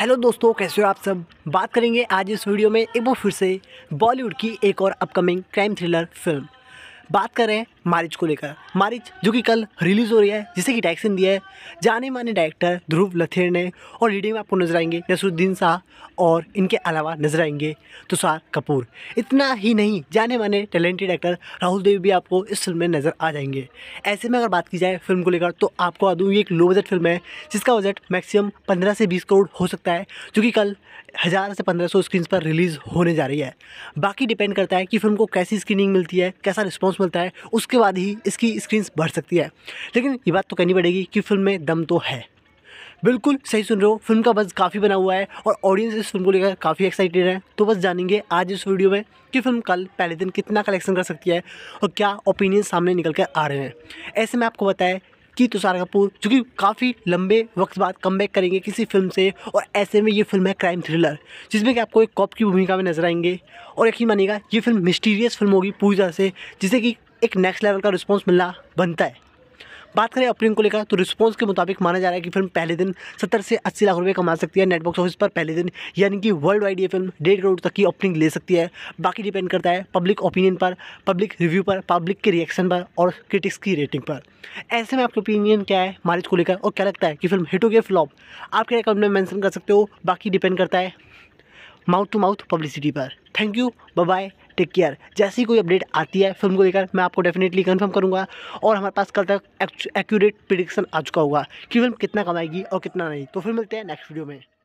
hello दोस्तों कैसे हो आप सब बात करेंगे आज इस वीडियो में एक बार फिर से बॉलीवुड की एक और अपकमिंग क्राइम थ्रिलर फिल्म बात करें मारिच को लेकर मारिच जो कि कल रिलीज़ हो रही है जिसे कि डायरेक्शन दिया है जाने माने डायरेक्टर ध्रुव लथेर ने और लीडिंग में आपको नजर आएंगे नसरुद्दीन शाह और इनके अलावा नजर आएंगे तुषार कपूर इतना ही नहीं जाने माने टैलेंटेड एक्टर राहुल देव भी आपको इस फिल्म में नज़र आ जाएंगे ऐसे में अगर बात की जाए फिल्म को लेकर तो आपको आदू ये एक लो बजट फिल्म है जिसका बजट मैक्सिमम पंद्रह से बीस करोड़ हो सकता है जो कि कल हज़ार से पंद्रह सौ स्क्रीन पर रिलीज़ होने जा रही है बाकी डिपेंड करता है कि फिल्म को कैसी स्क्रीनिंग मिलती है कैसा रिस्पॉन्स मिलता है उसके उसके बाद ही इसकी स्क्रीन बढ़ सकती है लेकिन ये बात तो कहनी पड़ेगी कि फिल्म में दम तो है बिल्कुल सही सुन रहे हो फिल्म का बस काफ़ी बना हुआ है और ऑडियंस इस फिल्म को लेकर काफ़ी एक्साइटेड है तो बस जानेंगे आज इस वीडियो में कि फिल्म कल पहले दिन कितना कलेक्शन कर सकती है और क्या ओपिनियन सामने निकल कर आ रहे हैं ऐसे में आपको बताया कि तुषार कपूर जो कि काफ़ी लंबे वक्त बाद कम करेंगे किसी फिल्म से और ऐसे में ये फिल्म है क्राइम थ्रिलर जिसमें कि आपको एक कॉप की भूमिका में नजर आएंगे और यकीन मानिएगा ये फिल्म मिस्टीरियस फिल्म होगी पूरी तरह से जिसे कि एक नेक्स्ट लेवल का रिस्पॉन्स मिलना बनता है बात करें ओपनिंग को लेकर तो रिस्पॉन्स के मुताबिक माना जा रहा है कि फिल्म पहले दिन सत्तर से अस्सी लाख रुपए कमा सकती है नेटबॉक्स ऑफिस पर पहले दिन यानी कि वर्ल्ड वाइड ये फिल्म डेढ़ करोड़ तक की ओपनिंग ले सकती है बाकी डिपेंड करता है पब्लिक ओपिनियन पर पब्लिक रिव्यू पर पब्लिक के रिएक्शन पर और क्रिटिक्स की रेटिंग पर ऐसे में आपका ओपिनियन क्या है मारिज को लेकर और क्या लगता है कि फिल्म हिट गया फ्लॉप आप क्या कमेंट में मैंसन कर सकते हो बाकी डिपेंड करता है माउथ टू माउथ पब्लिसिटी पर thank you bye take care जैसी कोई अपडेट आती है फिल्म को लेकर मैं आपको डेफिनेटली कन्फर्म करूँगा और हमारे पास कल तक एक्यूरेट प्रिडिक्शन आ चुका होगा कि फिल्म कितना कमाएगी और कितना नहीं तो फिर मिलते हैं नेक्स्ट वीडियो में